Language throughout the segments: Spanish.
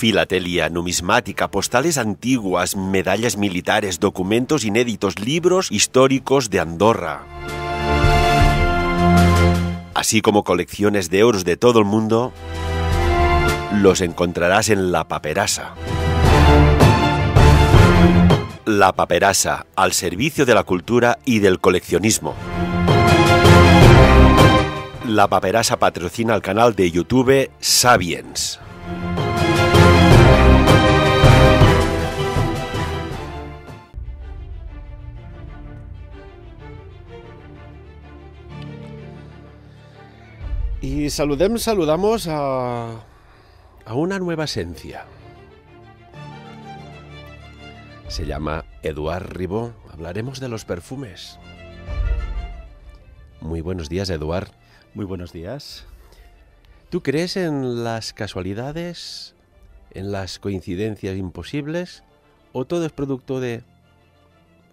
Filatelia, numismática, postales antiguas, medallas militares, documentos inéditos, libros históricos de Andorra. Así como colecciones de euros de todo el mundo, los encontrarás en La Paperasa. La Paperasa, al servicio de la cultura y del coleccionismo. La Paperasa patrocina el canal de YouTube Sabiens. Y saludemos, saludamos a, a una nueva esencia. Se llama Eduard Ribó. Hablaremos de los perfumes. Muy buenos días, Eduard. Muy buenos días. ¿Tú crees en las casualidades, en las coincidencias imposibles, o todo es producto de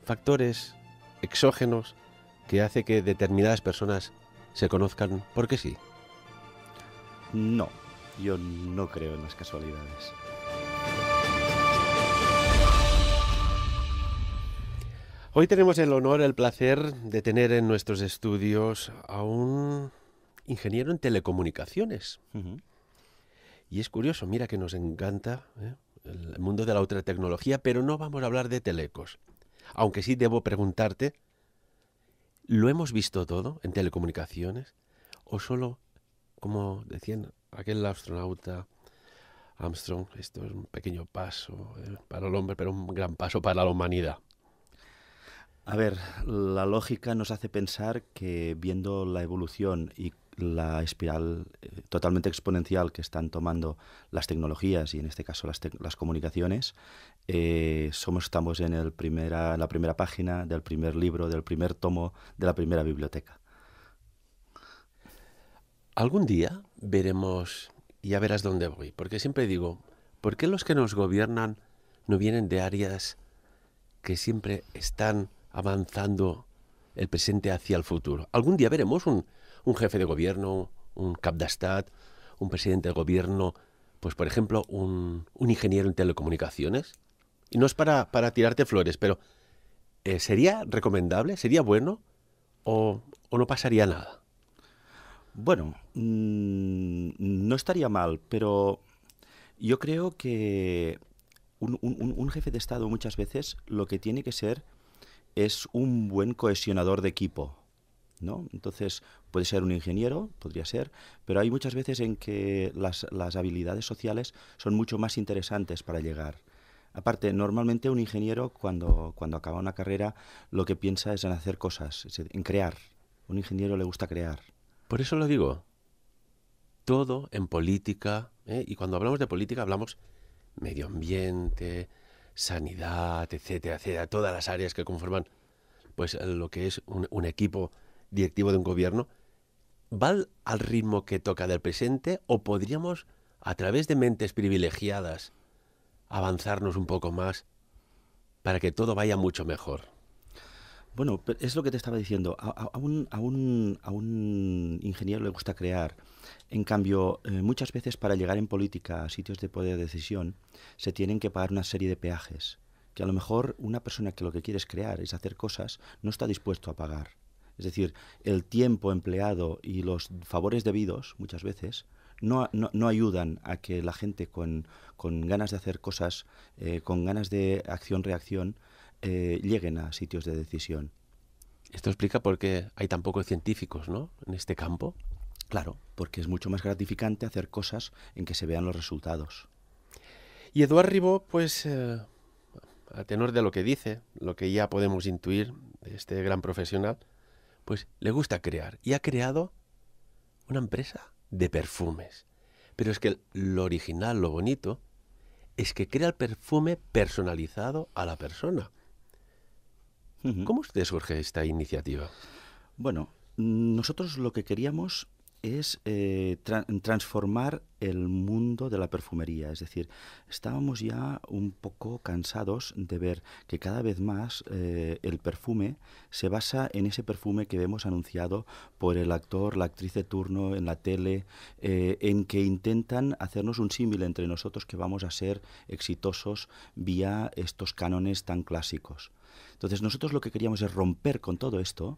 factores exógenos que hace que determinadas personas se conozcan porque sí? No, yo no creo en las casualidades. Hoy tenemos el honor, el placer de tener en nuestros estudios a un ingeniero en telecomunicaciones. Y es curioso, mira que nos encanta ¿eh? el mundo de la otra tecnología, pero no vamos a hablar de telecos. Aunque sí debo preguntarte, ¿lo hemos visto todo en telecomunicaciones? ¿O solo como decían aquel astronauta Armstrong, esto es un pequeño paso eh, para el hombre, pero un gran paso para la humanidad. A ver, la lógica nos hace pensar que viendo la evolución y la espiral eh, totalmente exponencial que están tomando las tecnologías y en este caso las, comunicaciones, eh, somos, estamos en el primera, la primera página del primer libro, del primer tomo de la primera biblioteca algún día veremos, y ya verás dónde voy, porque siempre digo, ¿por qué los que nos gobiernan no vienen de áreas que siempre están avanzando el presente hacia el futuro? Algún día veremos un, jefe de gobierno, un cap un presidente de gobierno, pues por ejemplo, un, un ingeniero en telecomunicaciones. Y no es para, para tirarte flores, pero eh, ¿sería recomendable? ¿Sería bueno? ¿O no pasaría nada? Bueno, mm, no estaría mal, pero yo creo que un, jefe de Estado muchas veces lo que tiene que ser es un buen cohesionador de equipo. ¿No? Entonces, puede ser un ingeniero, podría ser, pero hay muchas veces en que las, habilidades sociales son mucho más interesantes para llegar. Aparte, normalmente un ingeniero cuando, cuando acaba una carrera lo que piensa es en hacer cosas, en crear. Un ingeniero le gusta crear. Por eso lo digo. Todo en política, ¿eh? y cuando hablamos de política hablamos medio ambiente, sanidad, etcétera, etcétera, todas las áreas que conforman pues lo que es un, equipo directivo de un gobierno, ¿va al ritmo que toca del presente o podríamos, a través de mentes privilegiadas, avanzarnos un poco más para que todo vaya mucho mejor? Bueno, es lo que te estaba diciendo. A, un, ingeniero le gusta crear. En cambio, eh, muchas veces para llegar en política a sitios de poder de decisión se tienen que pagar una serie de peajes que a lo mejor una persona que lo que quiere es crear, es hacer cosas, no está dispuesto a pagar. Es decir, el tiempo empleado y los favores debidos, muchas veces, no, ayudan a que la gente con, ganas de hacer cosas, eh, con ganas de acción-reacción, eh, lleguen a sitios de decisión. Esto explica por qué hay tan pocos científicos en este campo. Claro, porque es mucho más gratificante hacer cosas en que se vean los resultados. Y Eduard Ribó, pues, eh, a tenor de lo que dice, lo que ya podemos intuir de este gran profesional, pues le gusta crear. Y ha creado una empresa de perfumes. Pero es que lo original, lo bonito, es que crea el perfume personalizado a la persona. ¿Cómo te surge esta iniciativa? Bueno, nosotros lo que queríamos es eh, transformar el mundo de la perfumería. Es decir, estábamos ya un poco cansados de ver que cada vez más eh, el perfume se basa en ese perfume que vemos anunciado por el actor, la actriz de turno en la tele, eh, en que intentan hacernos un símil entre nosotros que vamos a ser exitosos vía estos cánones tan clásicos. Entonces nosotros lo que queríamos es romper con todo esto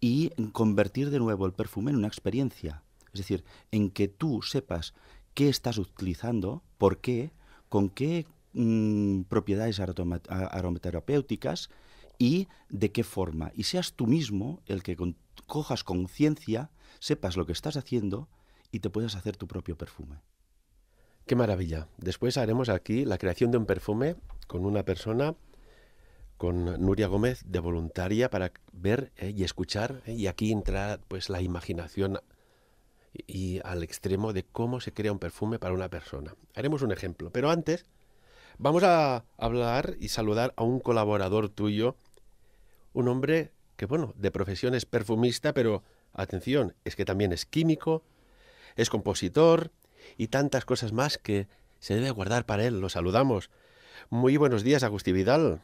y convertir de nuevo el perfume en una experiencia. Es decir, en que tú sepas qué estás utilizando, por qué, con qué mm, propiedades aromaterapéuticas y de qué forma. Y seas tú mismo el que con, cojas conciencia, sepas lo que estás haciendo y te puedas hacer tu propio perfume. Qué maravilla. Después haremos aquí la creación de un perfume con una persona con Nuria Gómez de voluntaria para ver eh, y escuchar eh, y aquí entra pues la imaginación y, al extremo de cómo se crea un perfume para una persona. Haremos un ejemplo, pero antes vamos a hablar y saludar a un colaborador tuyo, un hombre que bueno, de profesión es perfumista, pero atención, es que también es químico, es compositor y tantas cosas más que se debe guardar para él. Lo saludamos. Muy buenos días, Agustín Vidal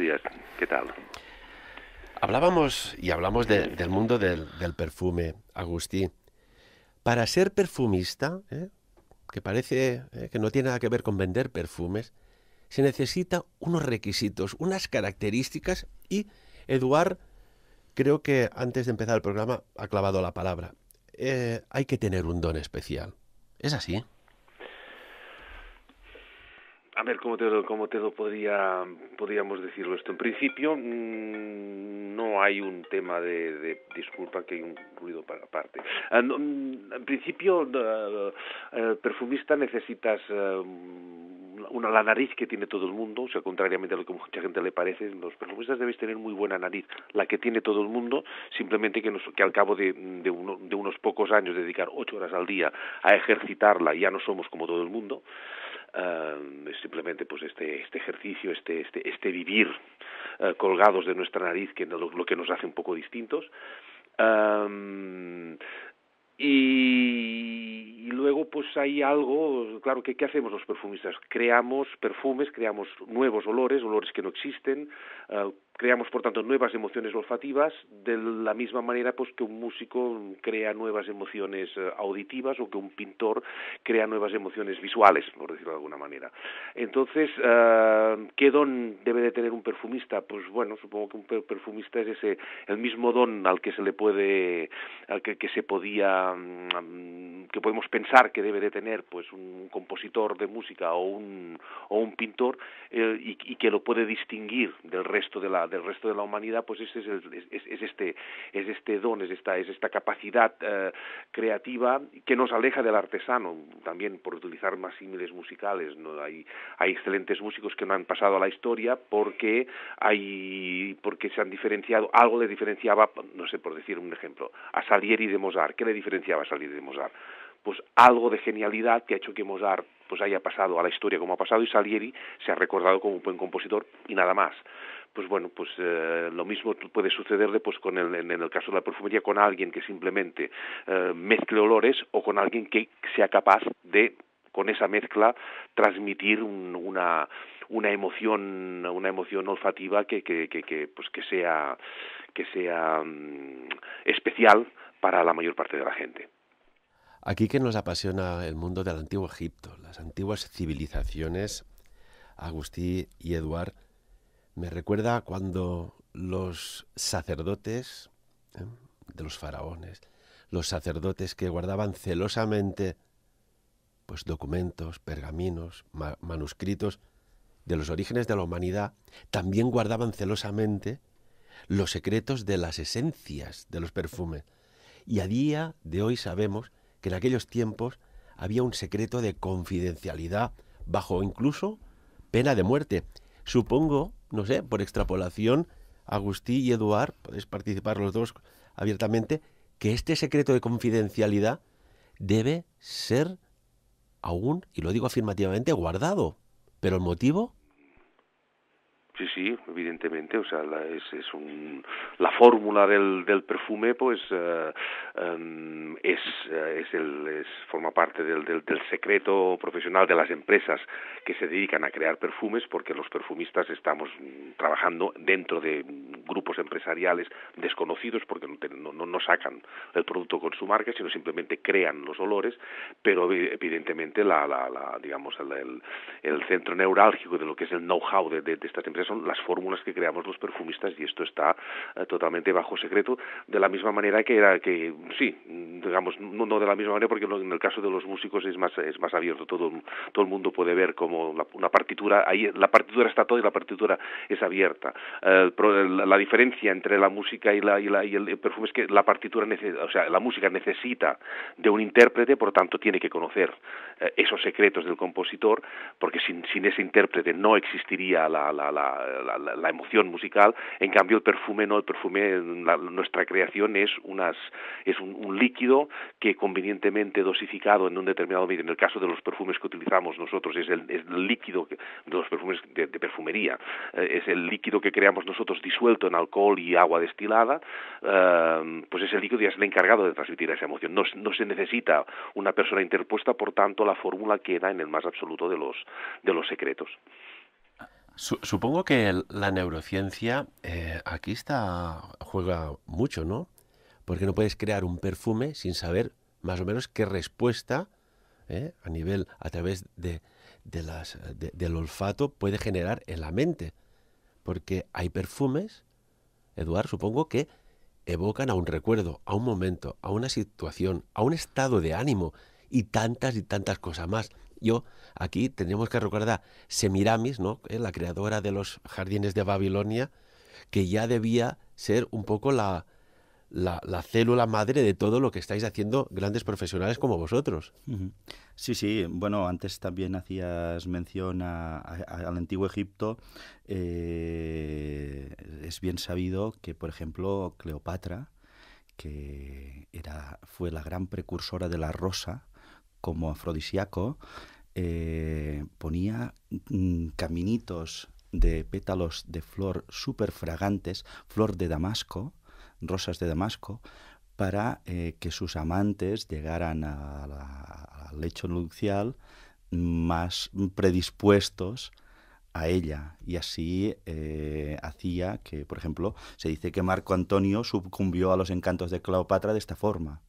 días. ¿Qué tal? Hablábamos y hablamos del mundo del, perfume, Agustín. Para ser perfumista, ¿eh? que parece ¿eh? que no tiene nada que ver con vender perfumes, se necesita unos requisitos, unas características y Eduard, creo que antes de empezar el programa ha clavado la palabra. Eh, hay que tener un don especial. ¿Es así? a ver, ¿cómo te, cómo te lo podría, podríamos decirlo esto? En principio, mm, no hay un tema de, disculpa que hay un ruido para aparte. Ah, mm, en principio, eh, eh, perfumista necesitas eh, una, la nariz que tiene todo el mundo, o sea, contrariamente a lo que mucha gente le parece, los perfumistas debéis tener muy buena nariz, la que tiene todo el mundo, simplemente que, que al cabo de, uno, de unos pocos años dedicar ocho horas al día a ejercitarla, ya no somos como todo el mundo simplemente pues este, este ejercicio, este, este, este vivir eh, colgados de nuestra nariz, que lo, lo, que nos hace un poco distintos. y, luego pues hay algo, claro, que ¿qué hacemos los perfumistas? Creamos perfumes, creamos nuevos olores, olores que no existen, eh, Creamos, por tanto, nuevas emociones olfativas de la misma manera pues, que un músico crea nuevas emociones eh, auditivas o que un pintor crea nuevas emociones visuales, por decirlo de alguna manera. Entonces, eh, ¿qué don debe de tener un perfumista? Pues bueno, supongo que un perfumista es ese, el mismo don al que se le puede, al que, se podía, mm, que podemos pensar que debe de tener pues un compositor de música o un, o un pintor eh, y que lo puede distinguir del resto de la, del resto de la humanidad, pues ese es, este, es este don, es esta, es esta capacidad eh, creativa que nos aleja del artesano, también por utilizar más símiles musicales. ¿no? Hay, hay excelentes músicos que no han pasado a la historia porque, hay, porque se han diferenciado, algo le diferenciaba, no sé, por decir un ejemplo, a Salieri de Mozart. ¿Qué le diferenciaba a Salieri de Mozart? pues algo de genialidad que ha hecho que Mozart pues haya pasado a la historia como ha pasado y Salieri se ha recordado como un buen compositor y nada más pues bueno, pues eh, lo mismo puede sucederle pues con el, en, el caso de la perfumería con alguien que simplemente eh, mezcle olores o con alguien que sea capaz de con esa mezcla transmitir una una emoción una emoción olfativa que, que, que, pues que sea que sea mm, especial para la mayor parte de la gente. Aquí que nos apasiona el mundo del antiguo Egipto, las antiguas civilizaciones, Agustí y Eduard me recuerda cuando los sacerdotes ¿eh? de los faraones, los sacerdotes que guardaban celosamente pues documentos, pergaminos, manuscritos de los orígenes de la humanidad, también guardaban celosamente los secretos de las esencias de los perfumes. Y a día de hoy sabemos que en aquellos tiempos había un secreto de confidencialidad bajo incluso pena de muerte. Supongo no sé, por extrapolación, Agustí y Eduard, podéis participar los dos abiertamente, que este secreto de confidencialidad debe ser aún, y lo digo afirmativamente, guardado. Pero el motivo Sí, sí, evidentemente, o sea, la, es, es un, la fórmula del, del perfume, pues, eh, em, es, eh, es, el, forma parte del, del, secreto profesional de las empresas que se dedican a crear perfumes, porque los perfumistas estamos trabajando dentro de grupos empresariales desconocidos, porque no, no, sacan el producto con su marca, sino simplemente crean los olores, pero evidentemente, la, la, digamos, el, el, centro neurálgico de lo que es el know-how de, de estas empresas son las fórmulas que creamos los perfumistas y esto está eh, totalmente bajo secreto, de la misma manera que era que sí, digamos no, de la misma manera porque en el caso de los músicos es más es más abierto, todo todo el mundo puede ver como una partitura ahí la partitura está toda y la partitura es abierta. Eh, la, diferencia entre la música y el perfume es que la partitura o sea, la música necesita de un intérprete, por lo tanto tiene que conocer eh, esos secretos del compositor porque sin sin ese intérprete no existiría la la, emoción musical. En cambio, el perfume no, el perfume, nuestra creación es, unas, es un, líquido que convenientemente dosificado en un determinado medio. En el caso de los perfumes que utilizamos nosotros, es el, líquido de los perfumes de, perfumería, eh, es el líquido que creamos nosotros disuelto en alcohol y agua destilada, eh, pues ese líquido ya es el encargado de transmitir esa emoción. No, no se necesita una persona interpuesta, por tanto, la fórmula queda en el más absoluto de los, de los secretos. Supongo que la neurociencia eh, aquí está juega mucho, ¿no? Porque no puedes crear un perfume sin saber más o menos qué respuesta eh, a nivel a través de, las, del olfato puede generar en la mente, porque hay perfumes, Eduard, supongo que evocan a un recuerdo, a un momento, a una situación, a un estado de ánimo y tantas y tantas cosas más yo aquí tenemos que recordar Semiramis, ¿no? Eh, la creadora de los jardines de Babilonia, que ya debía ser un poco la, la, célula madre de todo lo que estáis haciendo grandes profesionales como vosotros. Sí, sí. Bueno, antes también hacías mención al antiguo Egipto. Eh, es bien sabido que, por ejemplo, Cleopatra, que era, fue la gran precursora de la rosa, como afrodisiaco, eh, ponía mm, caminitos de pétalos de flor súper fragantes, flor de Damasco, rosas de Damasco, para eh, que sus amantes llegaran al lecho nupcial más predispuestos a ella y así eh, hacía que, por ejemplo, se dice que Marco Antonio sucumbió a los encantos de Cleopatra de esta forma.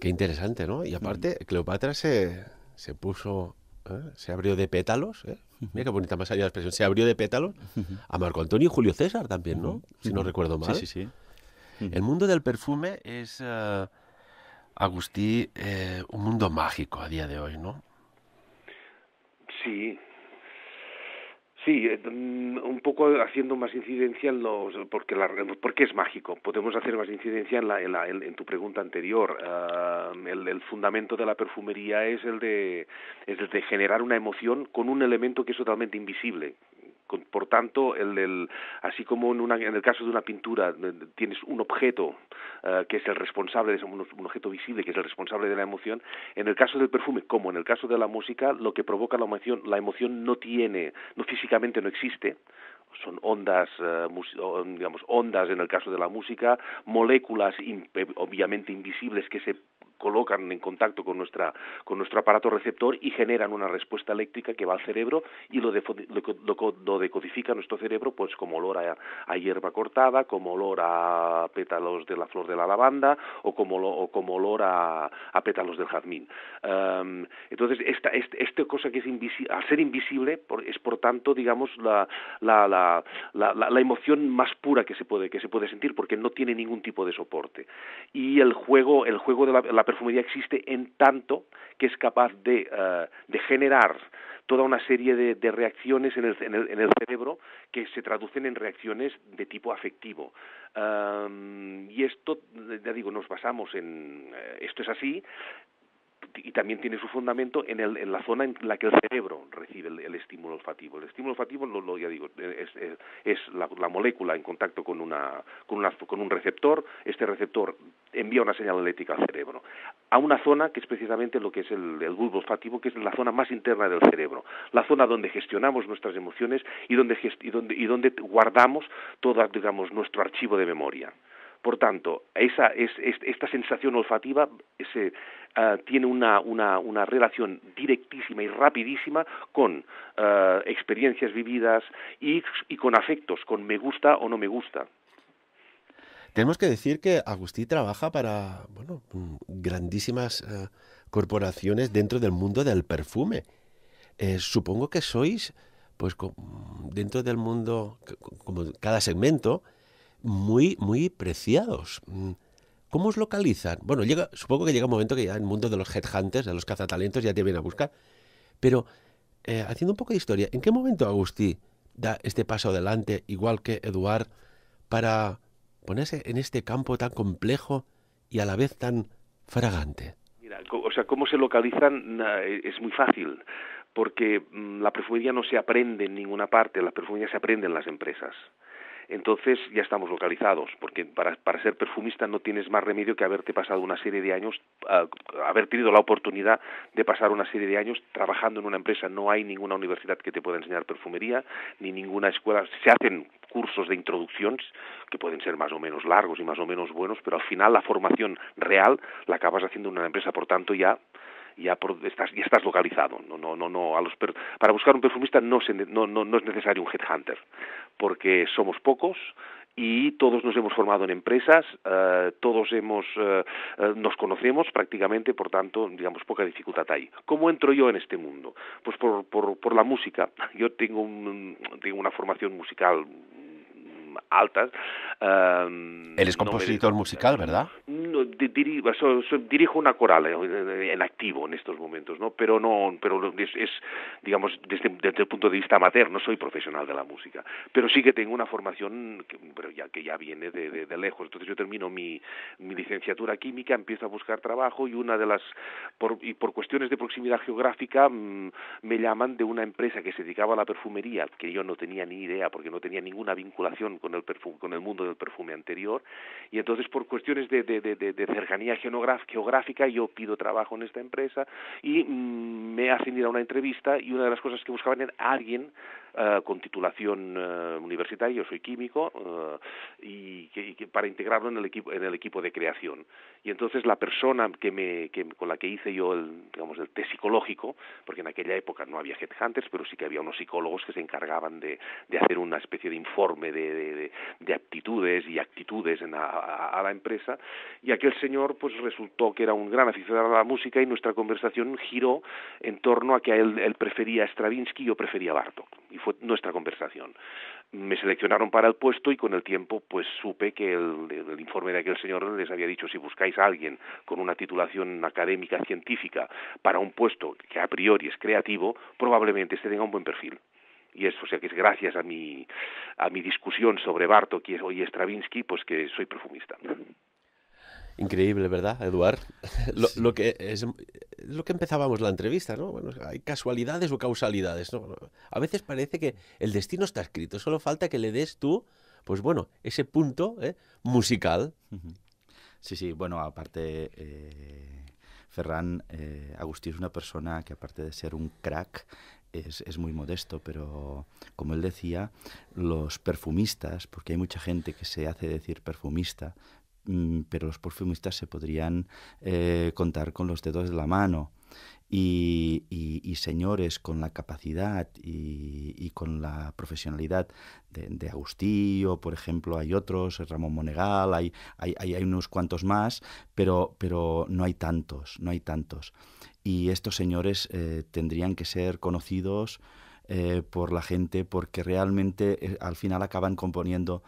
Qué interesante, ¿no? Y aparte, mm. Cleopatra se, se puso, ¿eh? se abrió de pétalos, ¿eh? mira qué bonita más allá de la expresión, se abrió de pétalos a Marco Antonio y Julio César también, ¿no? Si no recuerdo mal. Sí, sí, sí. El mundo del perfume es, uh, Agustí, eh, un mundo mágico a día de hoy, ¿no? Sí, Sí, eh, mm, un poco haciendo más incidencia en los, porque, la, porque es mágico. Podemos hacer más incidencia en, la, en, tu pregunta anterior. Ah, el, el, fundamento de la perfumería es el de, es el de generar una emoción con un elemento que es totalmente invisible, por tanto, el, así como en, el caso de una pintura tienes un objeto eh, que es el responsable, de, un, un objeto visible que es el responsable de la emoción, en el caso del perfume, como en el caso de la música, lo que provoca la emoción, la emoción no tiene, no físicamente no existe, son ondas, eh, digamos, ondas en el caso de la música, moléculas obviamente invisibles que se colocan en contacto con, nuestra, con nuestro aparato receptor y generan una respuesta eléctrica que va al cerebro y lo, de, lo, decodifica nuestro cerebro pues como olor a, hierba cortada, como olor a pétalos de la flor de la lavanda o como, olor a, a pétalos del jazmín. Em, entonces, esta, este, este cosa que es invisible, al ser invisible es por tanto, digamos, la, la, la, la, emoción más pura que se, puede, que se puede sentir porque no tiene ningún tipo de soporte. Y el juego, el juego de la la perfumería existe en tanto que es capaz de, eh, de generar toda una serie de, de reacciones en el, en, el, cerebro que se traducen en reacciones de tipo afectivo. y esto, ya digo, nos basamos en, eh, esto es así, y también tiene su fundamento en, el, en la zona en la que el cerebro recibe el, estímulo olfativo. El estímulo olfativo, lo, ya digo, es, la, molécula en contacto con, una, con, con un receptor. Este receptor envía una señal eléctrica al cerebro, a una zona que es precisamente lo que es el, bulbo olfativo, que es la zona más interna del cerebro, la zona donde gestionamos nuestras emociones y donde, y donde, y donde guardamos todo, digamos, nuestro archivo de memoria. Por tanto, esta sensación olfativa ah, tiene una, relación directísima y rapidísima con ah, experiencias vividas y, con afectos, con me gusta o no me gusta. Tenemos que decir que Agustí trabaja para bueno, grandísimas ah, corporaciones dentro del mundo del perfume. Eh, supongo que sois, pues, dentro del mundo, como cada segmento, muy, muy preciados. Mm, ¿Cómo os localizan? Bueno, supongo que llega un momento que ya en el mundo de los headhunters, de los cazatalentos, ya te vienen a buscar. Pero, eh, haciendo un poco de historia, ¿en qué momento Agustí da este paso adelante, igual que Eduard, para ponerse en este campo tan complejo y a la vez tan fragante? Mira, o sea, cómo se localizan e, es muy fácil porque mm, la perfumería no se aprende en ninguna parte, la perfumería se aprende en las empresas entonces ya estamos localizados, porque para, ser perfumista no tienes más remedio que haberte pasado una serie de años, ah, haber tenido la oportunidad de pasar una serie de años trabajando en una empresa. No hay ninguna universidad que te pueda enseñar perfumería, ni ninguna escuela. Se hacen cursos de introducción que pueden ser más o menos largos y más o menos buenos, pero al final la formación real la acabas haciendo en una empresa. Por tanto, ya ya estás estás localizado no no no no para buscar un perfumista no, es necesario un headhunter porque somos pocos y todos nos hemos formado en empresas, eh, todos hemos, eh, eh, nos conocemos prácticamente, por tanto, digamos, poca dificultad hay. ¿Cómo entro yo en este mundo? Pues por, por, por la música. Yo tengo, tengo una formación musical altas. Ehm, compositor musical, ¿verdad? No, dirijo, una coral en activo en estos momentos, ¿no? Pero no, pero es, digamos, desde, desde, el punto de vista amateur, no soy profesional de la música, pero sí que tengo una formación que, ya, que ya viene de, de, lejos. Entonces yo termino mi, licenciatura química, empiezo a buscar trabajo y una de las, y por cuestiones de proximidad geográfica, mm, me llaman de una empresa que se dedicaba a la perfumería, que yo no tenía ni idea porque no tenía ninguna vinculación con, el, mundo del perfume anterior. Y entonces, por cuestiones de, cercanía geográfica, yo pido trabajo en esta empresa y mm, me hacen ir a una entrevista y una de las cosas que buscaban era alguien eh, con titulación eh, universitaria, yo soy químico, eh, y, para integrarlo en el, equipo, en el equipo de creación y entonces la persona que me, que, con la que hice yo el, digamos, el test psicológico, porque en aquella época no había headhunters, pero sí que había unos psicólogos que se encargaban de, hacer una especie de informe de, aptitudes y actitudes en a, la empresa, y aquel señor pues resultó que era un gran aficionado a la música y nuestra conversación giró en torno a que él, él prefería Stravinsky y yo prefería Bartok, y fue nuestra conversación me seleccionaron para el puesto y con el tiempo pues supe que el, informe de aquel señor les había dicho si buscáis a alguien con una titulación académica científica para un puesto que a priori es creativo, probablemente este tenga un buen perfil. Y es, o sea, que es gracias a mi, a discusión sobre Bartok y, y Stravinsky, pues que soy perfumista. Increíble, ¿verdad, Eduard? Lo, que es, lo que empezábamos la entrevista, ¿no? hay casualidades o causalidades, ¿no? A veces parece que el destino está escrito, solo falta que le des tú, pues bueno, ese punto ¿eh? musical. Sí, sí, bueno, aparte, eh, Ferran, eh, Agustí es una persona que aparte de ser un crack, es, es, muy modesto, pero como él decía, los perfumistas, porque hay mucha gente que se hace decir perfumista, Mm, pero los perfumistas se podrían eh, contar con los dedos de la mano. Y, señores con la capacidad y, con la profesionalidad de, de, ...o por ejemplo, hay otros, Ramón Monegal, hay, hay, unos cuantos más, pero, pero no hay tantos, no hay tantos. Y estos señores eh, tendrían que ser conocidos eh, por la gente porque realmente al final acaban componiendo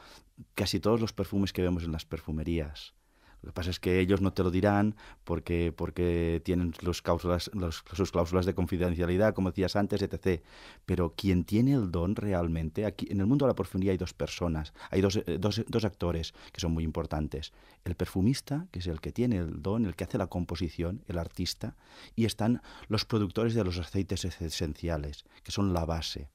casi todos los perfumes que vemos en las perfumerías. Lo que pasa es que ellos no te lo dirán porque, porque tienen los cláusulas, los, sus cláusulas de confidencialidad, como decías antes, etc. Pero quien tiene el don realmente, aquí en el mundo de la perfumería hay dos personas, hay dos, eh, dos, dos actores que son muy importantes. El perfumista, que es el que tiene el don, el que hace la composición, el artista, y están los productores de los aceites esenciales, que son la base.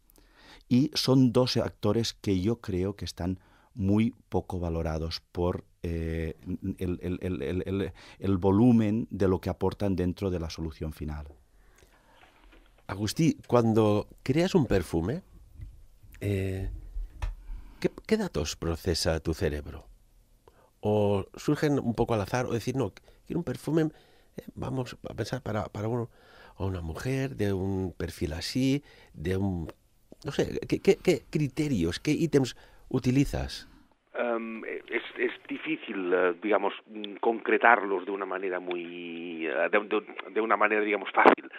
Y son dos actores que yo creo que están muy poco valorados por eh, el, volumen de lo que aportan dentro de la solución final. Agustí, cuando creas un perfume, eh, ¿qué, datos procesa tu cerebro? ¿O surgen un poco al azar? ¿O decir, no, quiero un perfume, eh, vamos a pensar para, uno, una mujer, de un perfil así, de un... No sé, ¿qué, qué criterios, qué ítems utilizas? Em, es, difícil, eh, digamos, mm, concretarlos de una manera muy, eh, de, una manera, digamos, fácil.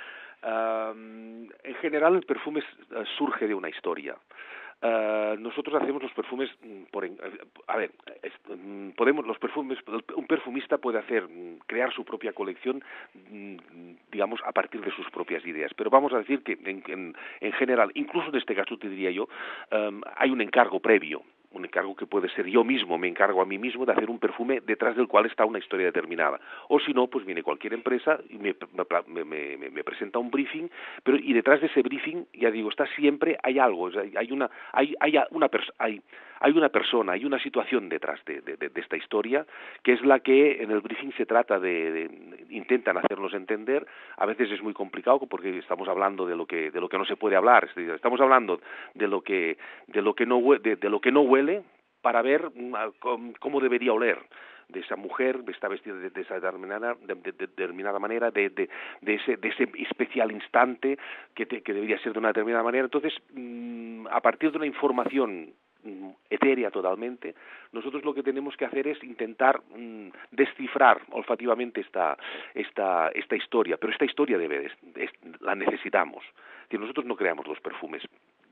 Em, en general, el perfume eh, surge de una historia. Eh, nosotros hacemos los perfumes mm, eh, a ver mm, podemos los perfumes un perfumista puede hacer mm, crear su propia colección digamos a partir de sus propias ideas pero vamos a decir que en, general incluso en este caso te diría yo em, hay un encargo previo un encargo que puede ser yo mismo, me encargo a mí mismo de hacer un perfume detrás del cual está una historia determinada. O si no, pues viene cualquier empresa y me, presenta un briefing, pero y detrás de ese briefing, ya digo, está siempre, hay algo, hay una, hay, hay una hay, hay una persona, hay una situación detrás de, esta historia, que es la que en el briefing se trata de, de, intentan hacernos entender, a veces es muy complicado porque estamos hablando de lo que, de lo que no se puede hablar, estamos hablando de lo que, de lo que no de lo que no huele para ver mm, cómo debería oler de esa mujer, está vestida de, de esa determinada, de, determinada manera, de, ese, especial instante que, debería ser de una determinada manera. Entonces, mm, a partir de una información mm, etérea totalmente, nosotros lo que tenemos que hacer es intentar descifrar olfativamente esta, historia, pero esta historia la necesitamos. Si nosotros no creamos los perfumes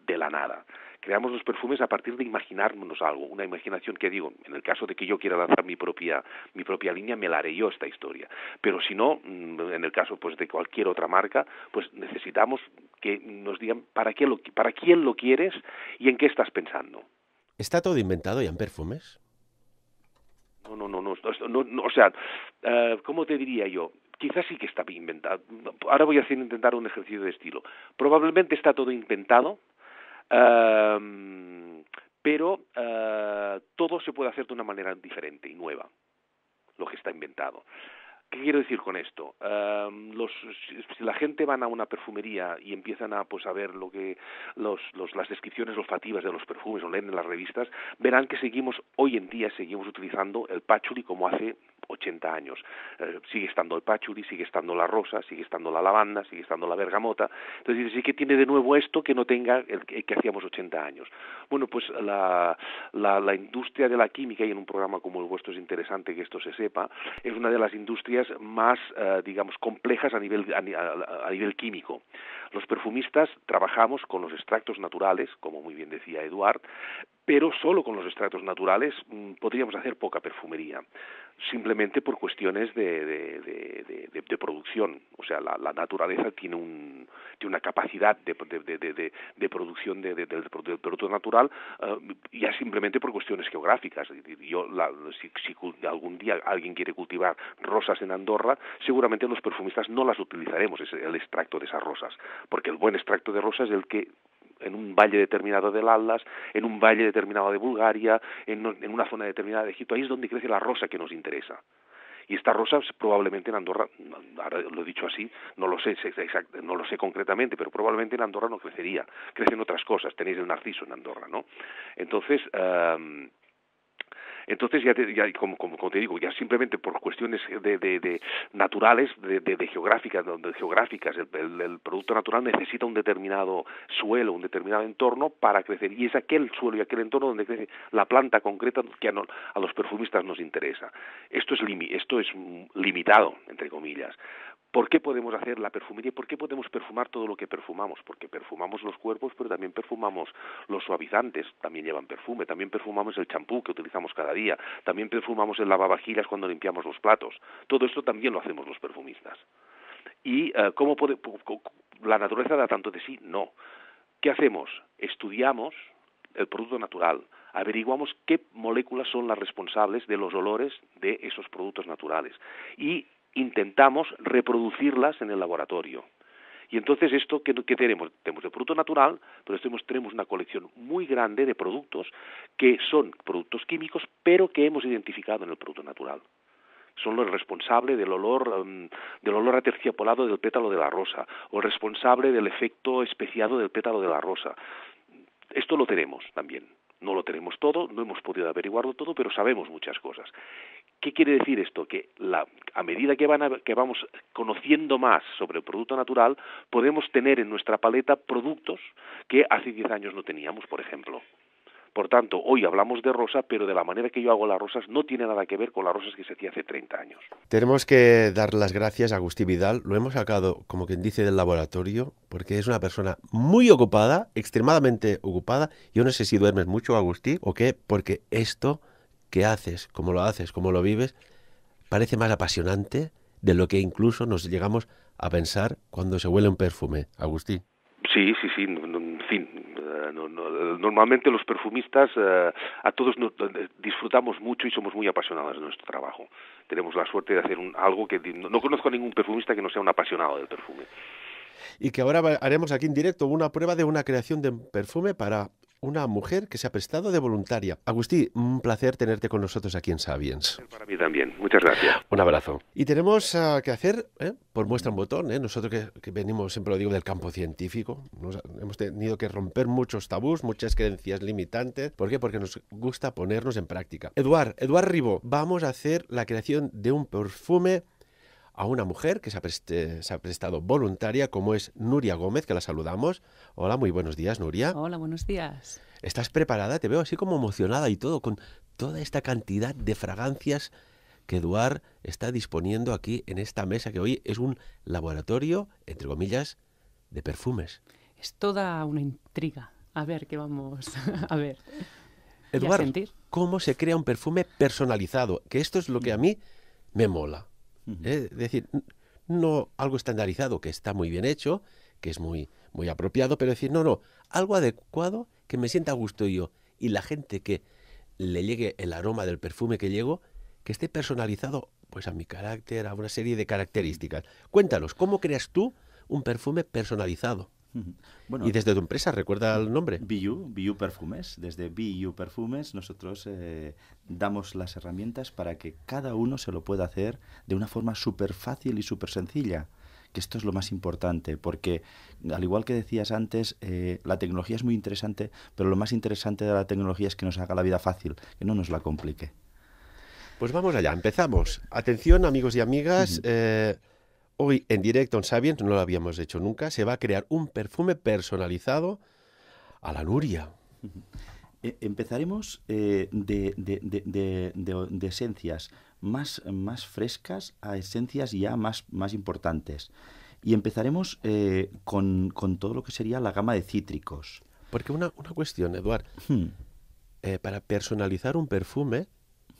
de la nada. Creamos los perfumes a partir de imaginarnos algo, una imaginación que digo, en el caso de que yo quiera lanzar mi propia, mi propia línea, me la haré yo esta historia. Pero si no, mm, en el caso pues de cualquier otra marca, pues necesitamos que nos digan para qué para quién lo quieres y en qué estás pensando. ¿Está todo inventado ya en perfumes? No, no, no, no, o sea, eh, ¿cómo te diría yo? Quizás sí que está inventado. Ahora voy a intentar un ejercicio de estilo. Probablemente está todo inventado, pero ah, todo se puede hacer de una manera diferente y nueva, lo que está inventado. ¿Qué quiero decir con esto? si la gente van a una perfumería y empiezan a, pues, a ver lo que los, los, las descripciones olfativas de los perfumes o leen en las revistas, verán que seguimos hoy en día seguimos utilizando el patchouli como hace 80 años. Eh, sigue estando el pachuli, sigue estando la rosa, sigue estando la lavanda, sigue estando la bergamota. Entonces dices, ¿y qué tiene de nuevo esto que no tenga el que, hacíamos 80 años? Bueno, pues la, la, industria de la química, y en un programa como el vuestro es interesante que esto se sepa, es una de las industrias más, eh, digamos, complejas a nivel, a nivel químico. Los perfumistas trabajamos con los extractos naturales, como muy bien decía Eduard, pero solo con los extractos naturales mm, podríamos hacer poca perfumería simplemente por cuestiones de, de, de, producción. O sea, la, naturaleza tiene, un, una capacidad de, producción del producto natural eh, ya simplemente por cuestiones geográficas. Yo, si, si, algún día alguien quiere cultivar rosas en Andorra, seguramente los perfumistas no las utilizaremos, el extracto de esas rosas, porque el buen extracto de rosas es el que en un valle determinado del Atlas, en un valle determinado de Bulgaria, en, una zona determinada de Egipto. Ahí es donde crece la rosa que nos interesa y esta rosa probablemente en Andorra, ahora lo he dicho así, no lo sé, no lo sé concretamente, pero probablemente en Andorra no crecería, crecen otras cosas, tenéis el narciso en Andorra, ¿no? Entonces, em, entonces, ya, como, te digo, ya simplemente por cuestiones de, naturales, de, de geográficas, geográficas el, producto natural necesita un determinado suelo, un determinado entorno para crecer. Y es aquel suelo y aquel entorno donde crece la planta concreta que a, los perfumistas nos interesa. Esto es, esto es mm, limitado, entre comillas. ¿Por qué podemos hacer la perfumería? ¿Por qué podemos perfumar todo lo que perfumamos? Porque perfumamos los cuerpos, pero también perfumamos los suavizantes, también llevan perfume, también perfumamos el champú que utilizamos cada día, también perfumamos el lavavajillas cuando limpiamos los platos. Todo esto también lo hacemos los perfumistas. ¿Y eh, cómo puede, la naturaleza da tanto de sí? No. ¿Qué hacemos? Estudiamos el producto natural, averiguamos qué moléculas son las responsables de los olores de esos productos naturales y intentamos reproducirlas en el laboratorio. Y entonces esto que, que tenemos, tenemos el producto natural, pero tenemos, tenemos una colección muy grande de productos que son productos químicos, pero que hemos identificado en el producto natural. Son los responsables del olor, um, del olor aterciopelado del pétalo de la rosa, o el responsable del efecto especiado del pétalo de la rosa. Esto lo tenemos también. No lo tenemos todo, no hemos podido averiguarlo todo, pero sabemos muchas cosas. ¿Qué quiere decir esto? Que a medida que, vamos conociendo más sobre el producto natural, podemos tener en nuestra paleta productos que hace 10 años no teníamos, por ejemplo. Por tanto, hoy hablamos de rosa, pero de la manera que yo hago las rosas no tiene nada que ver con las rosas que se hacía hace 30 años. Tenemos que dar las gracias a Agustín Vidal. Lo hemos sacado, como quien dice, del laboratorio, porque es una persona muy ocupada, extremadamente ocupada. Yo no sé si duermes mucho, Agustín, o qué, porque esto que haces, cómo lo haces, cómo lo vives, parece más apasionante de lo que incluso nos llegamos a pensar cuando se huele un perfume, Agustín. Sí, sí, sí, en fin, eh, normalmente los perfumistas eh, a todos nos, eh, disfrutamos mucho y somos muy apasionados de nuestro trabajo. Tenemos la suerte de hacer algo que no, conozco a ningún perfumista que no sea un apasionado del perfume y que ahora haremos aquí en directo una prueba de una creación de perfume para una mujer que se ha prestado de voluntaria. Agustí, un placer tenerte con nosotros aquí en Sabiens. Para mí también, muchas gracias. Un abrazo. Y tenemos ah, que hacer, ¿eh? por muestra un botón, ¿eh? nosotros que, venimos, siempre lo digo, del campo científico, hemos tenido que romper muchos tabús, muchas creencias limitantes. ¿Por qué? Porque nos gusta ponernos en práctica. Eduard, Eduard Ribó, vamos a hacer la creación de un perfume a una mujer que eh, se ha, prestado voluntaria, como es Nuria Gómez, que la saludamos. Hola, muy buenos días, Nuria. Hola, buenos días. ¿Estás preparada? Te veo así como emocionada y todo, con toda esta cantidad de fragancias que Eduard está disponiendo aquí en esta mesa, que hoy es un laboratorio, entre comillas, de perfumes. Es toda una intriga. A ver qué vamos a ver. Eduard, ¿cómo se crea un perfume personalizado? Que esto es lo que a mí me mola. ¿eh? Es decir, no algo estandarizado que está muy bien hecho, que es muy, muy apropiado, pero decir, no, no, algo adecuado que me sienta a gusto yo y la gente que le llegue el aroma del perfume que llego, que esté personalizado pues a mi carácter, a una serie de características. Cuéntanos, ¿cómo creas tú un perfume personalizado? Bueno, y desde tu empresa, ¿recuerda el nombre? BU, BU Perfumes. Desde BU Perfumes nosotros eh, damos las herramientas para que cada uno se lo pueda hacer de una forma súper fácil y súper sencilla que esto es lo más importante, porque al igual que decías antes, eh, la tecnología es muy interesante, pero lo más interesante de la tecnología es que nos haga la vida fácil, que no nos la complique. Pues vamos allá, empezamos. Atención amigos y amigas, eh, hoy en directo en Sabiens, no lo habíamos hecho nunca, se va a crear un perfume personalizado a la Nuria. Eh, empezaremos eh, de, esencias más, más frescas a esencias ya más, más importantes. Y empezaremos eh, con, todo lo que sería la gama de cítricos. Porque una, cuestión, Eduard. Hmm. para personalizar un perfume,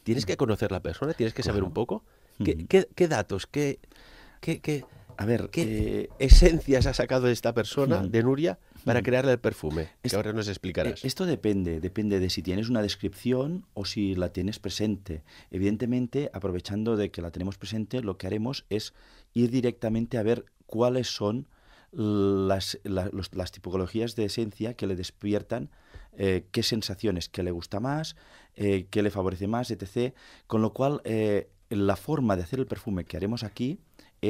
tienes que conocer la persona, tienes que saber un poco. ¿Qué, hmm. datos, qué a ver, ¿qué eh, esencias ha sacado de esta persona de Nuria para crearle el perfume? que ahora nos explicarás. Eh, esto depende, depende de si tienes una descripción o si la tienes presente. Evidentemente, aprovechando de que la tenemos presente, lo que haremos es ir directamente a ver cuáles son las, tipologías de esencia que le despiertan eh, qué sensaciones, qué le gusta más, eh, qué le favorece más, etc. Con lo cual, la forma de hacer el perfume que haremos aquí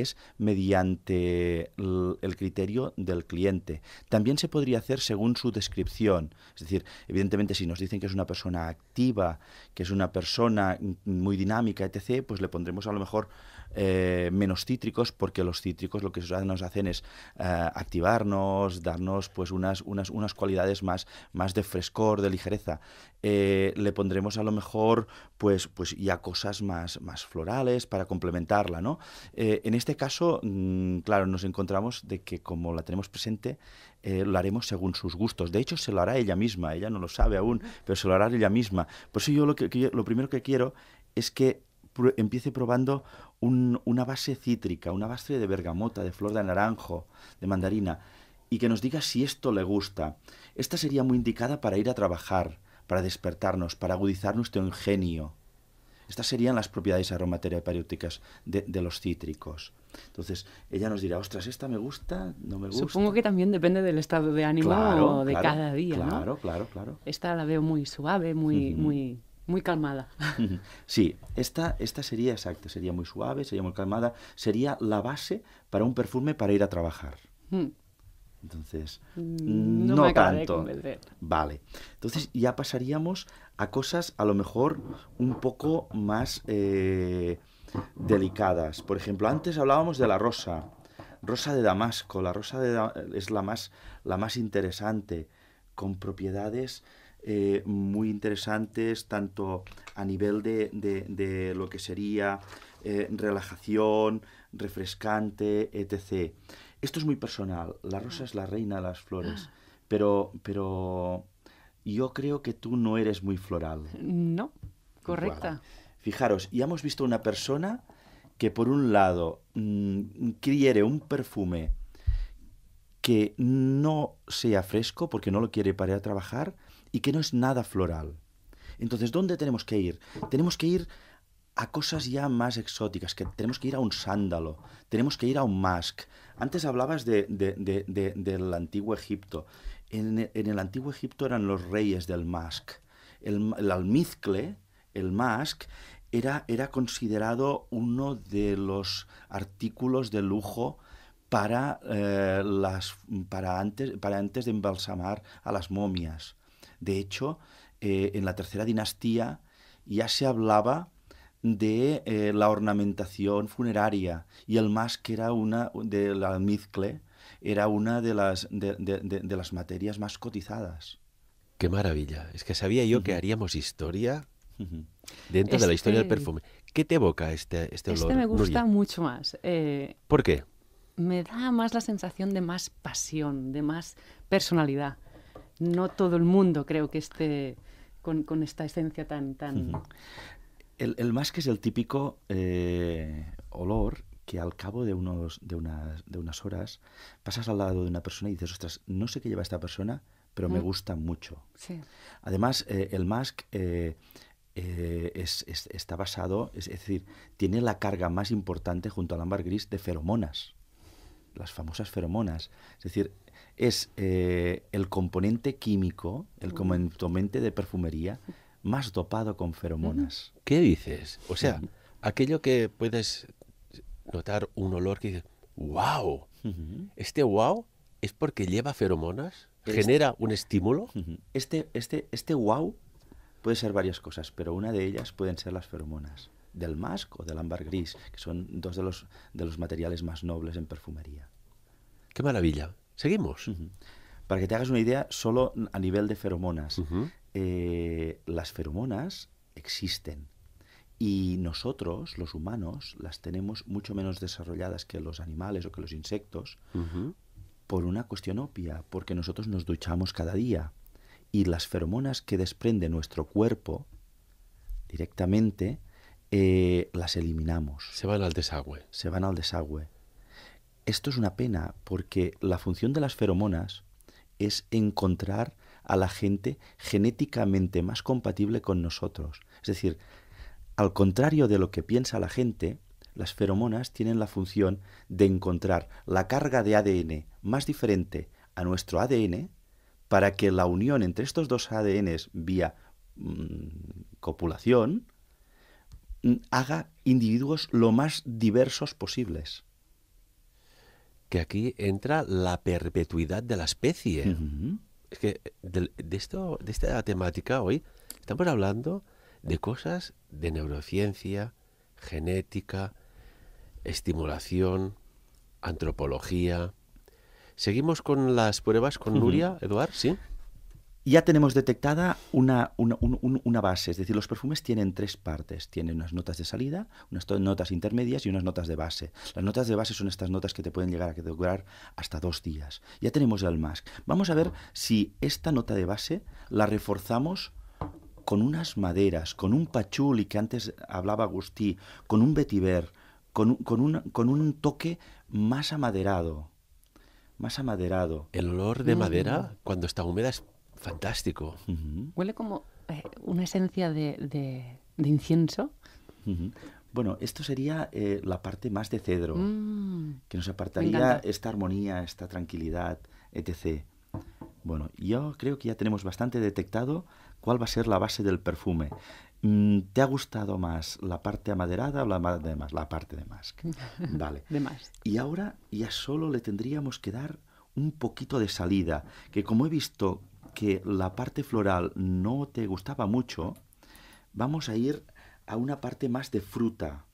es mediante el criterio del cliente. También se podría hacer según su descripción. Es decir, evidentemente si nos dicen que es una persona activa, que es una persona mm, muy dinámica, etc., pues le pondremos a lo mejor eh, menos cítricos, porque los cítricos lo que nos hacen es eh, activarnos, darnos pues unas, unas, cualidades más, más de frescor, de ligereza. Eh, le pondremos a lo mejor pues, pues ya cosas más, más florales para complementarla, ¿no? en este caso, mm, claro, nos encontramos de que como la tenemos presente, lo haremos según sus gustos. De hecho, se lo hará ella misma, ella no lo sabe aún, pero se lo hará ella misma. Por eso yo lo, lo primero que quiero es que empiece probando una base cítrica, una base de bergamota, de flor de naranjo, de mandarina, y que nos diga si esto le gusta. Esta sería muy indicada para ir a trabajar, para despertarnos, para agudizar nuestro ingenio. Estas serían las propiedades aromaterapéuticas de, de los cítricos. Entonces, ella nos dirá, ostras, esta me gusta, no me gusta. Supongo que también depende del estado de ánimo de cada día. Claro, ¿no? claro, claro, claro. Esta la veo muy suave, muy, muy muy calmada. Sí, esta, esta sería exacta. sería muy suave, sería muy calmada, sería la base para un perfume para ir a trabajar. Mm. Entonces, mm, no, tanto. vale. Entonces ya pasaríamos a cosas a lo mejor un poco más eh, delicadas. Por ejemplo, antes hablábamos de la rosa. Rosa de Damasco. La rosa de es la más, la más interesante, con propiedades eh, muy interesantes, tanto a nivel de, lo que sería eh, relajación, refrescante, etc. Esto es muy personal. La rosa es la reina de las flores, ah. pero, pero yo creo que tú no eres muy floral. No, correcta. Fijaros, ya hemos visto una persona que por un lado mm, quiere un perfume que no sea fresco porque no lo quiere parar a trabajar, y que no es nada floral. Entonces, ¿dónde tenemos que ir? Tenemos que ir a cosas ya más exóticas, que tenemos que ir a un sándalo, tenemos que ir a un mask. Antes hablabas de, del antiguo Egipto. En, el antiguo Egipto eran los reyes del mask. El, almizcle, el mask, era, era, considerado uno de los artículos de lujo para, eh, las, antes, para antes de embalsamar a las momias. De hecho, eh, en la tercera dinastía ya se hablaba de eh, la ornamentación funeraria y el más que era una de la almizcle era una de las, de, las materias más cotizadas. Qué maravilla. Es que sabía yo que haríamos historia dentro de la historia del perfume. ¿Qué te evoca este, este olor? Este me gusta mucho más. Eh, ¿Por qué? Me da más la sensación de más pasión, de más personalidad no todo el mundo creo que esté con, esta esencia tan... tan... El, el es el típico eh, olor que al cabo de, unos, de, unas, de unas horas pasas al lado de una persona y dices, ostras, no sé qué lleva esta persona, pero me mm. gusta mucho. Además, eh, el mask eh, es, está basado, es, es, decir, tiene la carga más importante junto al ámbar gris de feromonas, las famosas feromonas. Es decir, es eh, el componente químico, el componente de perfumería más dopado con feromonas. ¿Qué dices? O sea, aquello que puedes notar un olor que dices, wow, este wow es porque lleva feromonas, genera un estímulo. Este, este, este wow puede ser varias cosas, pero una de ellas pueden ser las feromonas del mask o del ámbar gris, que son dos de los, de los materiales más nobles en perfumería. Qué maravilla. Seguimos. Para que te hagas una idea, solo a nivel de feromonas. Eh, las feromonas existen. Y nosotros, los humanos, las tenemos mucho menos desarrolladas que los animales o que los insectos por una cuestión obvia, porque nosotros nos duchamos cada día y las feromonas que desprende nuestro cuerpo directamente eh, las eliminamos. Se van al desagüe. Se van al desagüe. Esto es una pena porque la función de las feromonas es encontrar a la gente genéticamente más compatible con nosotros. Es decir, al contrario de lo que piensa la gente, las feromonas tienen la función de encontrar la carga de ADN más diferente a nuestro ADN para que la unión entre estos dos ADN vía mm, copulación mm, haga individuos lo más diversos posibles que aquí entra la perpetuidad de la especie. Es que de, esto, de esta temática hoy estamos hablando de cosas de neurociencia, genética, estimulación, antropología. Seguimos con las pruebas con Nuria, Eduard, ¿sí? ya tenemos detectada una, una, base, es decir, los perfumes tienen tres partes. Tienen unas notas de salida, unas notas intermedias y unas notas de base. Las notas de base son estas notas que te pueden llegar a durar hasta dos días. Ya tenemos el mask. Vamos a ver si esta nota de base la reforzamos con unas maderas, con un pachuli que antes hablaba Agustí, con un vetiver, con, con, un, con un toque más amaderado. Más amaderado. El olor de madera, cuando está húmeda, es Fantástico. Huele como eh, una esencia de, incienso. Bueno, esto sería eh, la parte más de cedro, mm. que nos apartaría esta armonía, esta tranquilidad, etc. Bueno, yo creo que ya tenemos bastante detectado cuál va a ser la base del perfume. Mm, ¿Te ha gustado más la parte amaderada o la de La parte de más. Vale. de más. Y ahora ya solo le tendríamos que dar un poquito de salida, que como he visto que la parte floral no te gustaba mucho, vamos a ir a una parte más de fruta.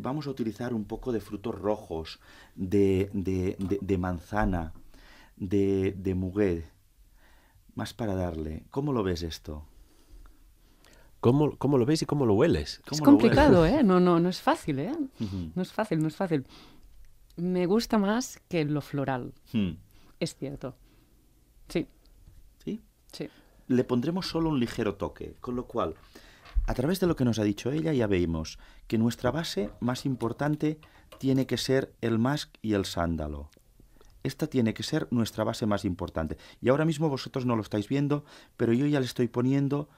vamos a utilizar un poco de frutos rojos, de, de, manzana, de, de muguet, más para darle. ¿Cómo lo ves esto? ¿Cómo, lo ves y cómo lo hueles? es complicado, ¿eh? No, no, no es fácil, ¿eh? No es fácil, no es fácil. Me gusta más que lo floral. Hmm. Es cierto. Le pondremos solo un ligero toque, con lo cual, a través de lo que nos ha dicho ella, ya vemos que nuestra base más importante tiene que ser el mask y el sándalo. Esta tiene que ser nuestra base más importante. Y ahora mismo vosotros no lo estáis viendo, pero yo ya le estoy poniendo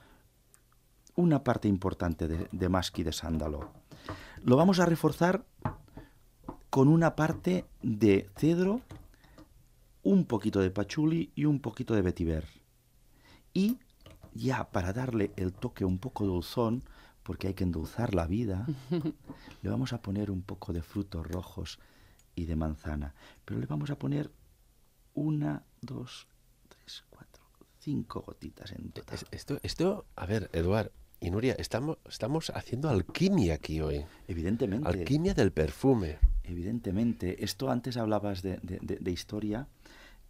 una parte importante de, de mask y de sándalo. Lo vamos a reforzar con una parte de cedro, un poquito de pachuli y un poquito de vetiver. Y ya para darle el toque un poco dulzón, porque hay que endulzar la vida, le vamos a poner un poco de frutos rojos y de manzana. Pero le vamos a poner una, dos, tres, cuatro, cinco gotitas en e-, total. Esto, esto a ver, Eduard y Nuria, estamos, estamos haciendo alquimia aquí hoy. Evidentemente. Alquimia del perfume. Evidentemente. Esto antes hablabas de, de, historia.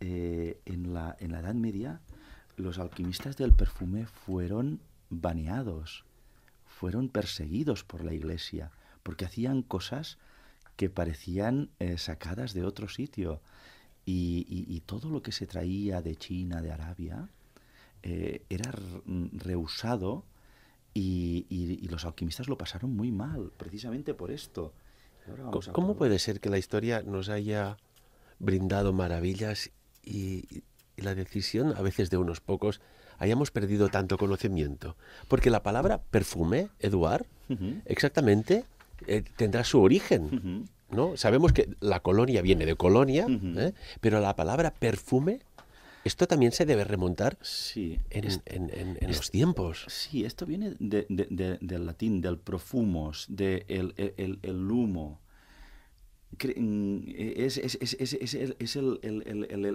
Eh, en la Edad Media los alquimistas del perfume fueron baneados, fueron perseguidos por la iglesia, porque hacían cosas que parecían eh, sacadas de otro sitio. Y, todo lo que se traía de China, de Arabia, eh, era mm, rehusado y, y, los alquimistas lo pasaron muy mal, precisamente por esto. ¿Cómo puede ser que la historia nos haya brindado maravillas y la decisión a veces de unos pocos hayamos perdido tanto conocimiento. Porque la palabra perfume, Eduard, exactamente eh, tendrá su origen. ¿no? Sabemos que la colonia viene de colonia, ¿eh? pero la palabra perfume esto también se debe remontar sí, en, los tiempos. Sí, esto viene del latín, del profumos, del el, el, humo, es,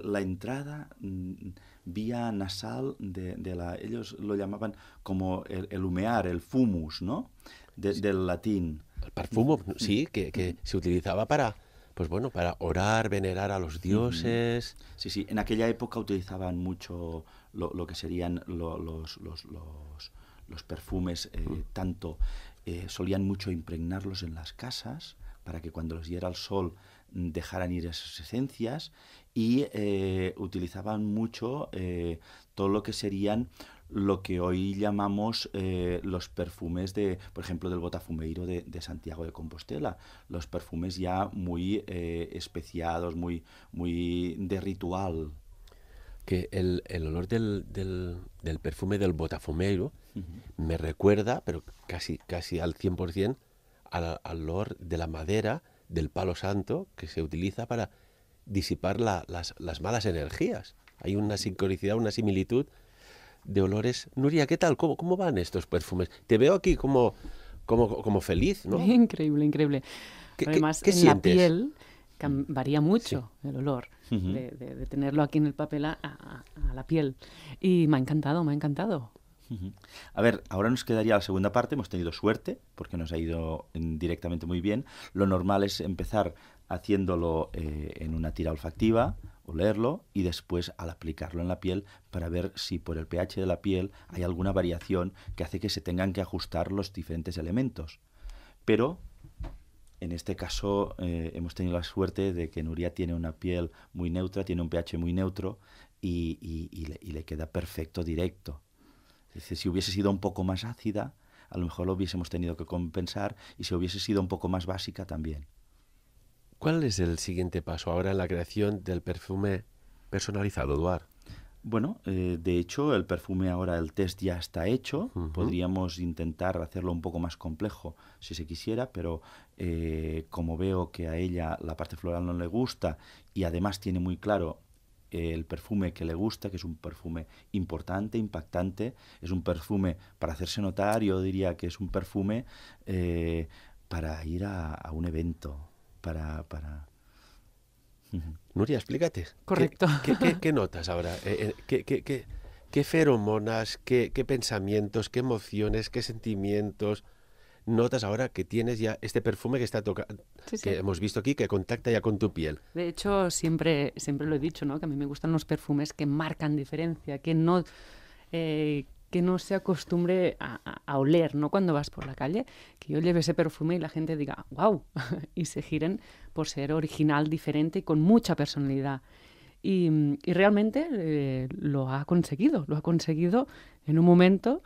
la entrada mm, vía nasal de, la... Ellos lo llamaban como el, humear, el fumus, ¿no? Del latín. El perfume, mm. sí, que, mm. se utilizaba para... Pues bueno, para orar, venerar a los dioses. Sí, sí, en aquella época utilizaban mucho lo, que serían los, los, perfumes, eh, tanto eh, solían mucho impregnarlos en las casas, para que cuando los diera el sol dejaran ir esas esencias y eh, utilizaban mucho eh, todo lo que serían lo que hoy llamamos eh, los perfumes de, por ejemplo, del Botafumeiro de, Santiago de Compostela, los perfumes ya muy especiados, muy, muy de ritual. Que el, olor del, perfume del Botafumeiro me recuerda, pero casi, casi al 100%, al, olor de la madera del palo santo que se utiliza para disipar las, malas energías. Hay una sincronicidad, una similitud de olores. Nuria, ¿qué tal? ¿Cómo, van estos perfumes? Te veo aquí como, como, feliz, ¿no? Increíble, increíble. ¿Qué, Además, que en la piel varía mucho el olor de, tenerlo aquí en el papel a la piel. Y me ha encantado, me ha encantado. A ver, ahora nos quedaría la segunda parte. Hemos tenido suerte porque nos ha ido mm, directamente muy bien. Lo normal es empezar haciéndolo eh, en una tira olfactiva, leerlo, y después al aplicarlo en la piel para ver si por el pH de la piel hay alguna variación que hace que se tengan que ajustar los diferentes elementos. Pero en este caso eh, hemos tenido la suerte de que Nuria tiene una piel muy neutra, tiene un pH muy neutro y le queda perfecto directo si hubiese sido un poco más ácida, a lo mejor lo hubiésemos tenido que compensar y si hubiese sido un poco más básica también. ¿Cuál es el siguiente paso ahora en la creación del perfume personalizado, Eduard? Bueno, eh, de hecho, el perfume ahora, el test ya está hecho. Podríamos intentar hacerlo un poco más complejo si se quisiera, pero eh, como veo que a ella la parte floral no le gusta y además tiene muy claro el perfume que le gusta, que es un perfume importante, impactante, es un perfume para hacerse notar, yo diría que es un perfume eh, para ir a, un evento, para... para... Nuria, explícate. Correcto. ¿Qué, notas ahora? Eh, eh, ¿Qué, feromonas, qué pensamientos, qué emociones, qué sentimientos? notas ahora que tienes ya este perfume que está que hemos visto aquí que contacta ya con tu piel. De hecho, siempre siempre lo he dicho, ¿no? Que a mí me gustan los perfumes que marcan diferencia, que no eh, que no se acostumbre a, oler, ¿no? Cuando vas por la calle, que yo lleve ese perfume y la gente diga, wow, y se giren por ser original, diferente y con mucha personalidad. Y, realmente eh, lo ha conseguido, lo ha conseguido en un momento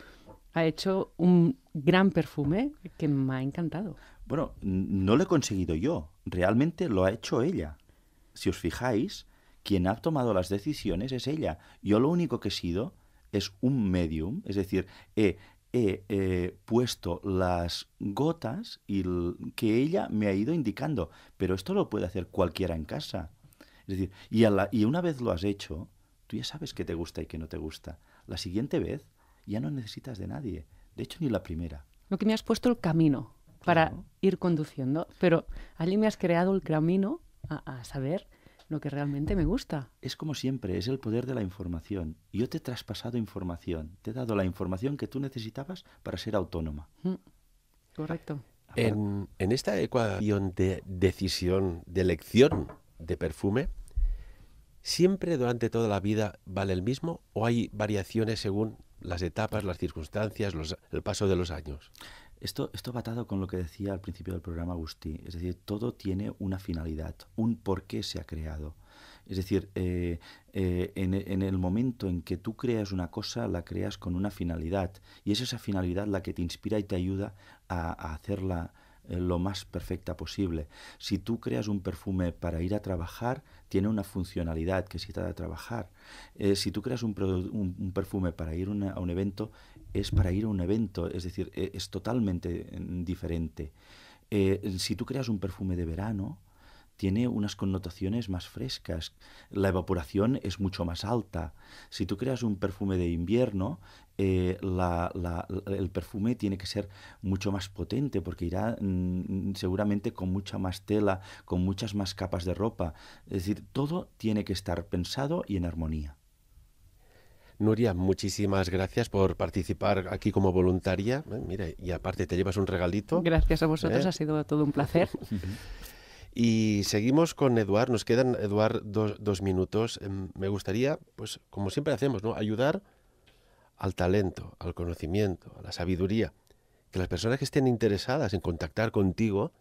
ha hecho un gran perfume que me ha encantado. Bueno, no lo he conseguido yo, realmente lo ha hecho ella. Si os fijáis, quien ha tomado las decisiones es ella. Yo lo único que he sido es un medium, es decir, he, eh, puesto las gotas y que ella me ha ido indicando, pero esto lo puede hacer cualquiera en casa. Es decir, y, a y una vez lo has hecho, tú ya sabes qué te gusta y qué no te gusta. La siguiente vez ya no necesitas de nadie. De hecho, ni la primera. Lo que me has puesto el camino para ir conduciendo, pero allí me has creado el camino a, saber lo que realmente me gusta. Es como siempre, es el poder de la información. Yo te he traspasado información, te he dado la información que tú necesitabas para ser autónoma. Mm, correcto. En, en, esta ecuación de decisión, de elección de perfume, ¿siempre durante toda la vida vale el mismo o hay variaciones según las etapas, las circunstancias, el paso de los años. Esto, esto va con lo que decía al principio del programa Agustí, es decir, todo tiene una finalidad, un por qué se ha creado. Es decir, eh, eh, en, el momento en que tú creas una cosa, la creas con una finalidad. Y es esa finalidad la que te inspira y te ayuda a, a hacerla lo más perfecta posible. Si tú creas un perfume para ir a trabajar, tiene una funcionalidad que se trata de trabajar. Eh, si tú creas un, perfume para ir a un evento, es para ir a un evento, es decir, e-, es, totalmente mm, diferente. Eh, si tú creas un perfume de verano, tiene unas connotaciones más frescas, la evaporación es mucho más alta. Si tú creas un perfume de invierno, eh, el perfume tiene que ser mucho más potente porque irá mm, seguramente con mucha más tela, con muchas más capas de ropa. Es decir, todo tiene que estar pensado y en armonía. Nuria, muchísimas gracias por participar aquí como voluntaria. mira, y aparte te llevas un regalito. Gracias a vosotros, ¿Eh? ha sido todo un placer. Y seguimos con Eduard, nos quedan, Eduard, dos, minutos. Em, me gustaría, pues como siempre hacemos, ¿no? ayudar al talento, al conocimiento, a la sabiduría. Que las personas que estén interesadas en contactar contigo,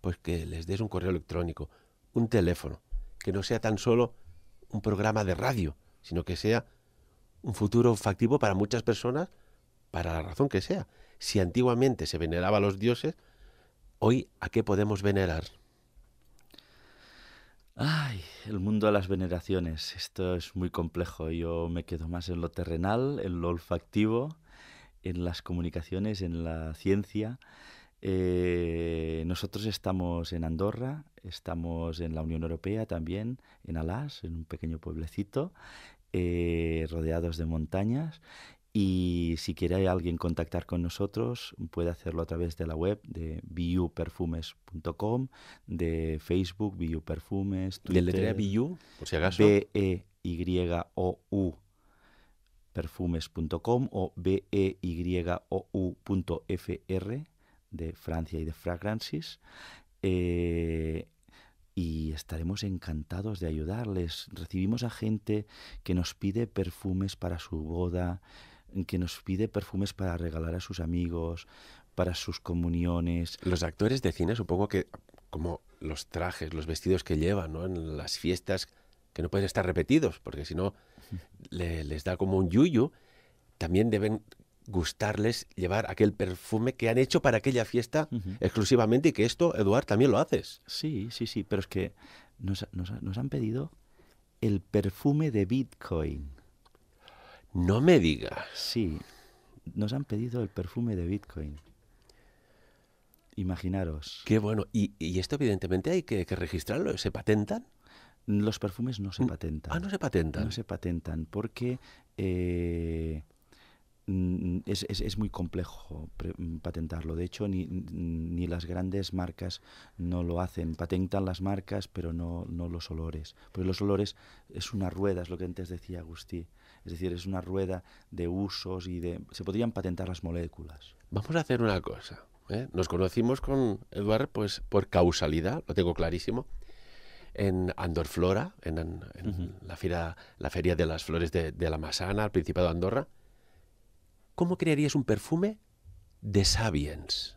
pues que les des un correo electrónico, un teléfono, que no sea tan solo un programa de radio, sino que sea un futuro factivo para muchas personas, para la razón que sea. Si antiguamente se veneraba a los dioses, hoy a qué podemos venerar. Ay, el mundo de las veneraciones. Esto es muy complejo. Yo me quedo más en lo terrenal, en lo olfactivo, en las comunicaciones, en la ciencia. Eh, nosotros estamos en Andorra, estamos en la Unión Europea también, en Alas, en un pequeño pueblecito, eh, rodeados de montañas, y si quiere alguien contactar con nosotros, puede hacerlo a través de la web de biuperfumes.com, de Facebook, biuperfumes, Twitter. ¿De letra biu, por si acaso? B-E-Y-O-U perfumes.com o b-e-y-o-u.fr de Francia y de Fragrances. Eh, y estaremos encantados de ayudarles. Recibimos a gente que nos pide perfumes para su boda, en que nos pide perfumes para regalar a sus amigos, para sus comuniones. Los actores de cine supongo que como los trajes, los vestidos que llevan ¿no? en las fiestas, que no pueden estar repetidos, porque si no les da como un yuyu, también deben gustarles llevar aquel perfume que han hecho para aquella fiesta exclusivamente y que esto, Eduard, también lo haces. Sí, sí, sí, pero es que nos, nos han pedido el perfume de Bitcoin. No me digas. Sí, nos han pedido el perfume de Bitcoin. Imaginaros. Qué bueno. Y, esto evidentemente hay que, registrarlo. ¿Se patentan? Los perfumes no se mm. patentan. Ah, no se patentan. No se patentan porque eh, mm, es, muy complejo mm, patentarlo. De hecho, ni, ni, las grandes marcas no lo hacen. Patentan las marcas, pero no, no los olores. Porque los olores es una rueda, es lo que antes decía Agustí. Es decir, es una rueda de usos y de... Se podrían patentar las moléculas. Vamos a hacer una cosa. ¿eh? Nos conocimos con Eduard pues, por causalidad, lo tengo clarísimo, en Andorflora, en, en la, feria, la Feria de las Flores de, la Masana, al Principado de Andorra. ¿Cómo crearías un perfume de Sabiens?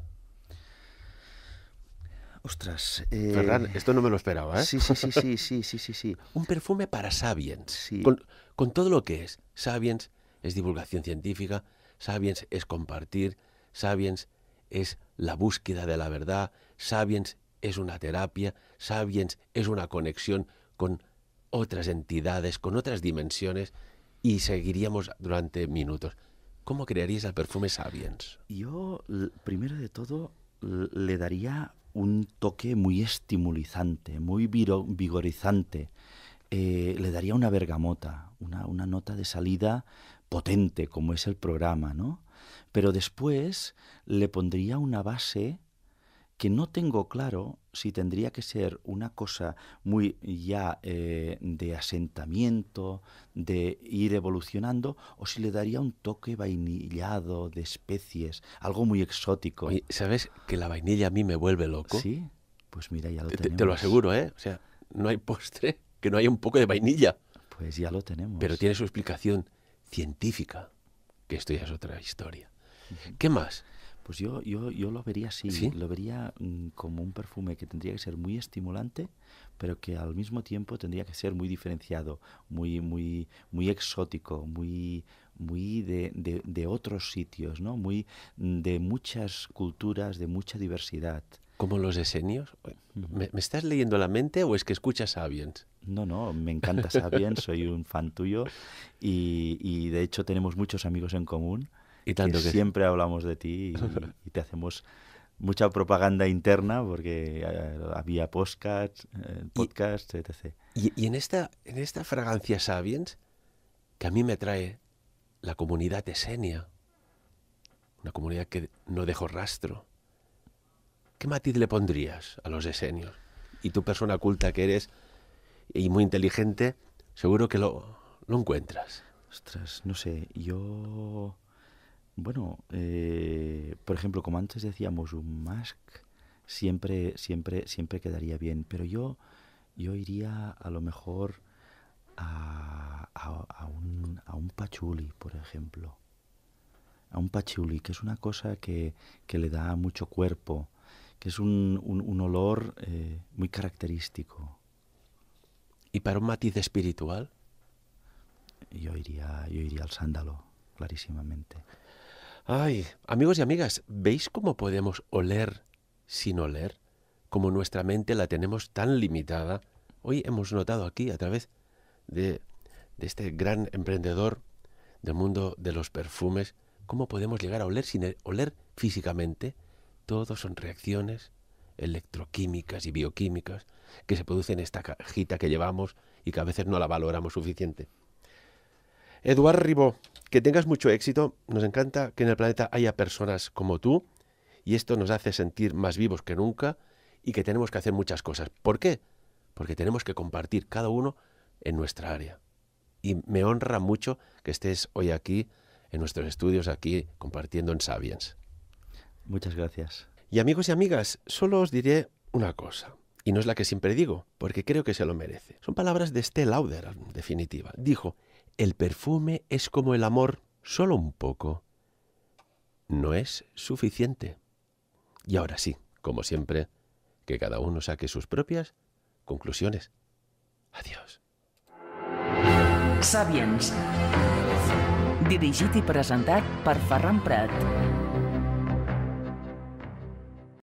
Ostras. Eh, esto no me lo esperaba, ¿eh? Sí, sí, sí, sí, sí, sí, sí. Un perfume para Sabiens con todo lo que es. Sabiens es divulgación científica, Sabiens es compartir, Sabiens es la búsqueda de la verdad, Sabiens es una terapia, Sabiens es una conexión con otras entidades, con otras dimensiones, y seguiríamos durante minutos. ¿Cómo crearías el perfume Sabiens? Yo, primero de todo, le daría un toque muy estimulizante, muy vigorizante. Eh, le daría una bergamota, una, nota de salida potente, como es el programa, ¿no? Pero después le pondría una base que no tengo claro si tendría que ser una cosa muy ya eh, de asentamiento, de ir evolucionando, o si le daría un toque vainillado de especies, algo muy exótico. ¿Sabes que la vainilla a mí me vuelve loco? Sí, pues mira, ya lo tenemos. te lo aseguro, ¿eh? O sea, no hay postre que no haya un poco de vainilla. Pues ya lo tenemos. Pero tiene su explicación científica, que esto ya es otra historia. ¿Qué más? Pues yo, yo, yo lo vería así, lo vería mm, como un perfume que tendría que ser muy estimulante, pero que al mismo tiempo tendría que ser muy diferenciado, muy, muy, muy exótico, muy, muy de, de otros sitios, ¿no? muy mm, de muchas culturas, de mucha diversidad como los esenios. ¿Me, estás leyendo la mente o es que escuchas Sabiens? No, no, me encanta Sabiens, soy un fan tuyo y, de hecho tenemos muchos amigos en común. Y tanto que, siempre hablamos de ti y, te hacemos mucha propaganda interna porque eh, había podcasts, eh, etc. Y, en, esta, en esta fragancia Sabiens que a mí me trae la comunidad esenia, una comunidad que no dejó rastro ¿Qué matiz le pondrías a los esenios? Y tu persona culta que eres y muy inteligente, seguro que lo, encuentras. Ostras, no sé, yo... Bueno, eh, por ejemplo, como antes decíamos, un mask siempre, siempre, siempre quedaría bien, pero yo, yo iría a lo mejor a, a, un, a pachuli, por ejemplo. A un pachuli, que es una cosa que, que le da mucho cuerpo, que es un, olor eh, muy característico. ¿Y para un matiz espiritual? Yo iría, yo iría al sándalo, clarísimamente. Ay, amigos y amigas, ¿veis cómo podemos oler sin oler? Cómo nuestra mente la tenemos tan limitada. Hoy hemos notado aquí, a través de, de este gran emprendedor del mundo de los perfumes, cómo podemos llegar a oler sin oler físicamente, todo son reacciones electroquímicas y bioquímicas que se producen en esta cajita que llevamos y que a veces no la valoramos suficiente. Eduard Ribó, que tengas mucho éxito. Nos encanta que en el planeta haya personas como tú y esto nos hace sentir más vivos que nunca y que tenemos que hacer muchas cosas. ¿Por qué? Porque tenemos que compartir cada uno en nuestra área. Y me honra mucho que estés hoy aquí, en nuestros estudios, aquí compartiendo en Sabiens. Muchas gracias. Y amigos y amigas, solo os diré una cosa. Y no es la que siempre digo, porque creo que se lo merece. Son palabras de Stella Lauder, en definitiva. Dijo, el perfume es como el amor, solo un poco. No es suficiente. Y ahora sí, como siempre, que cada uno saque sus propias conclusiones. Adiós. Sabiens. dirigiti presentat per Ferran Prat.